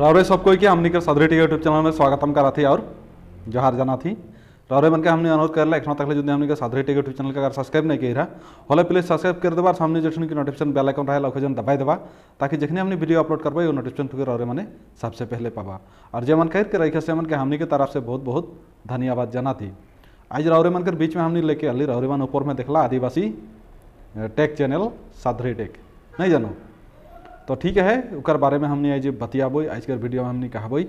रावरे सबको के सदरी टी यूट्यूब चैनल में स्वागतम करा थी और जोहार जाना थी रावरे मन के हमने अनुरोध कर लखनऊ तक जो हमने टी यूट्यूब चैनल के अगर सब्सक्राइब नहीं किया होले प्लीज सब्सक्राइब कर देवा सामने जो कि नोटिफिकेशन बेल आइकन रहे है दबाई देवा ताकि जखने हमने वीडियो अपलोड करब वो नोटिफिकेशन ठुके रावरे मैंने सबसे पहले पाबा और जमन मन कह के रखे से मन के हमने के तरफ से बहुत बहुत धन्यवाद जाना थी आज रावरे मन के बीच में हमने लेके अली रावरे मन ऊपर में देखला आदिवासी टेक चैनल साधरी टेक नहीं जानू तो ठीक है उकर बारे में हमने आज बतियाबो आज के वीडियो में हमने कहब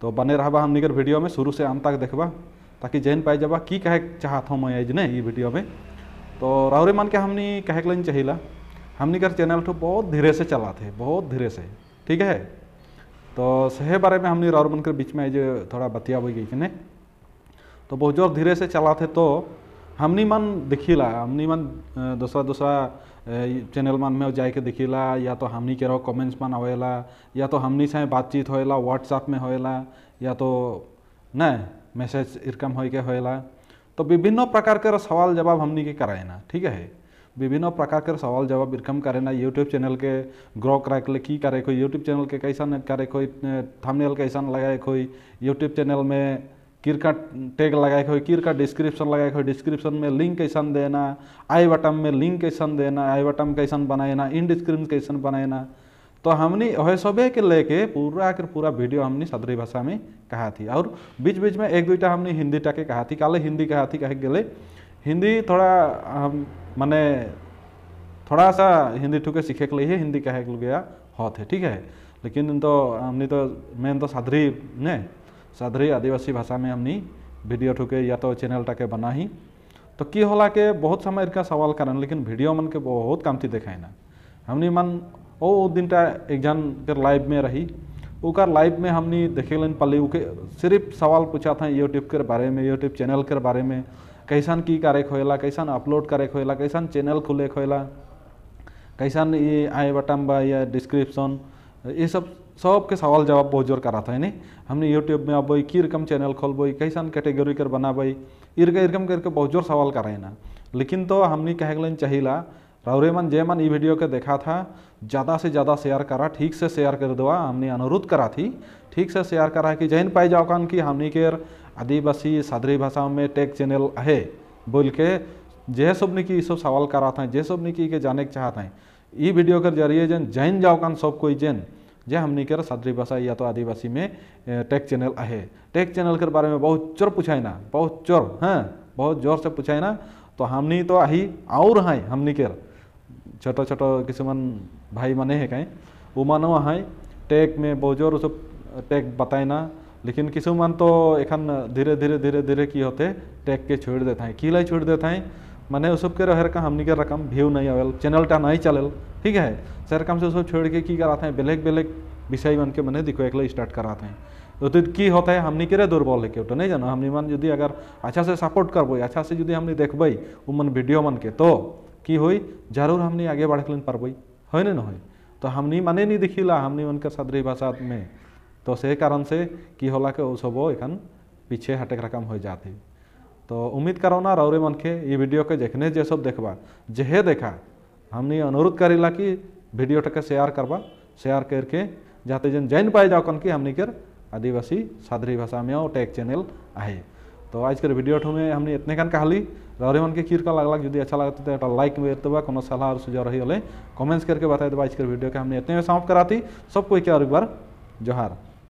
तो बने रहबा हमने कर वीडियो में शुरू से आम तक देखबा ताकि जान पाई जबा कि कहे चाहत हम मैं आज ने ये वीडियो में तो राहुरी मान के हमने कहे के लिए चाहिए हमने कर चैनल तो बहुत धीरे से चला थे बहुत धीरे से ठीक है तो सहे बारे में हमने राहुल मन के बीच में आज थोड़ा बतियाबो गई नहीं तो बहुत जोर धीरे से चला थे तो हमनी मन देखिला हमने मन दूसरा दूसरा चैनल मन में जाके देखिला या तो हमने के कमेंट्स मन आवेला या तो हमने से बातचीत होएला व्हाट्सएप में होएला या तो न मैसेज इरकम हो के होएला तो विभिन्न प्रकार के सवाल जवाब हमने के ना ठीक है विभिन्न प्रकार के सवाल जवाब इरकम ना यूट्यूब चैनल के ग्रो करा के लिए की करे कोई यूट्यूब चैनल के कैसा करे कोई थमनेल कैसा लगाए कोई यूट्यूब चैनल में कीर का टैग लगाए हुए कीर डिस्क्रिप्शन लगाए हुए डिस्क्रिप्शन में लिंक कैसन देना आई बटम में लिंक कैसन देना आई बटम कैसन बनाना इन डिस्क्रिप्शन कैसन बनाना तो हमने वह सबे के लेके पूरा आकर पूरा वीडियो हमने सदरी भाषा में कहा थी और बीच बीच में एक दुईटा हमने हिंदी टाके कहा थी काले हिंदी कहा थी कहे गले हिंदी थोड़ा हम मैंने थोड़ा सा हिंदी ठुके सीखे के लिए हिंदी कहे गया होते ठीक है लेकिन तो हमने तो मेन तो सादरी ने साधरी आदिवासी भाषा में हमने वीडियो ठुके या तो चैनल टाके बना ही तो की होला के बहुत समय का सवाल करन लेकिन वीडियो मन के बहुत देखा है ना हमने मन ओ दिन टा एग्जाम के लाइव में रही उकार लाइव में हमने देखे लेन पल्ली उके सिर्फ सवाल पूछा था यूट्यूब के बारे में यूट्यूब चैनल के बारे में कैसन की करे खोला कैसन अपलोड करे खोला कैसन चैनल खुले खोला कैसन ये आई बटन बा या डिस्क्रिप्शन ये सब सबके सवाल जवाब बहुत जोर करा था नहीं हमने यूट्यूब में अब की रकम चैनल खोलब कैसन कैटेगरी कर बनाबई इरक इरकम करके बहुत जोर सवाल कराए ना लेकिन तो हमने कह गल चाहला रौरे मन जय मन वीडियो के देखा था ज़्यादा से ज़्यादा शेयर करा ठीक से शेयर कर दो हमने अनुरोध करा थी ठीक से शेयर करा कि जहन पाई जाओ कान कि हमने के आदिवासी सादरी भाषा में टेक चैनल है बोल के जे सब ने कि सब सवाल करा था जे सब ने कि के जाने के चाहता है ये वीडियो के जरिए जन जैन जाओ कान सब कोई जैन जे हमनिकर सादरी भाषा या तो आदिवासी में टेक चैनल आहे टेक चैनल के बारे में बहुत चोर पूछा ना बहुत चोर हाँ बहुत जोर से पूछा ना तो हमनी तो आही और हाय हमनिकर छोटो छोटो किसान भाई माने है कहीं वो मानो हाँ टेक में बहुत जोर सब टेक बताए ना लेकिन किसान तो एखन धीरे धीरे धीरे धीरे की होते टेक के छोड़ देता है किला छोड़ देता है मैंने उसके के रहर का के रकम व्यू नहीं आवेल चैनल टा नहीं चलल ठीक है सर काम से सब छोड़ के की कराते हैं बेलेक बेलेक विषय मन के मैंने दिखो एक स्टार्ट कराते हैं तो, तो की होता है हमनी के दुर्बल है क्यों तो नहीं जाना हमने मन यदि अगर अच्छा से सपोर्ट करब अच्छा से यदि हमने देखब उ मन वीडियो मन के तो की हो जरूर हमने आगे बढ़ लेन पारब है ना हो तो हमने माने नहीं दिखिला हमने मन के सदरी भाषा में तो से कारण से कि होला के सब एखन पीछे हटे रकम हो जाती तो उम्मीद करो ना रौरे मन के ये वीडियो के देखने जे सब देखवा जेहे देखा हमने अनुरोध करेला कि वीडियो टके शेयर करबा शेयर करके जाते जन जान पाए जाओ कन कि हमने कर आदिवासी सादरी भाषा में और टैग चैनल आए तो आज के वीडियो में हमने इतने कन कहली रौरे मन के किरका लगल जो अच्छा लगता तो लाइक में देवा को सलाह और सुझाव रही कमेंट्स करके बताए देवा आज के वीडियो के हमने इतने में समाप्त कराती सबको एक और एक बार जोहार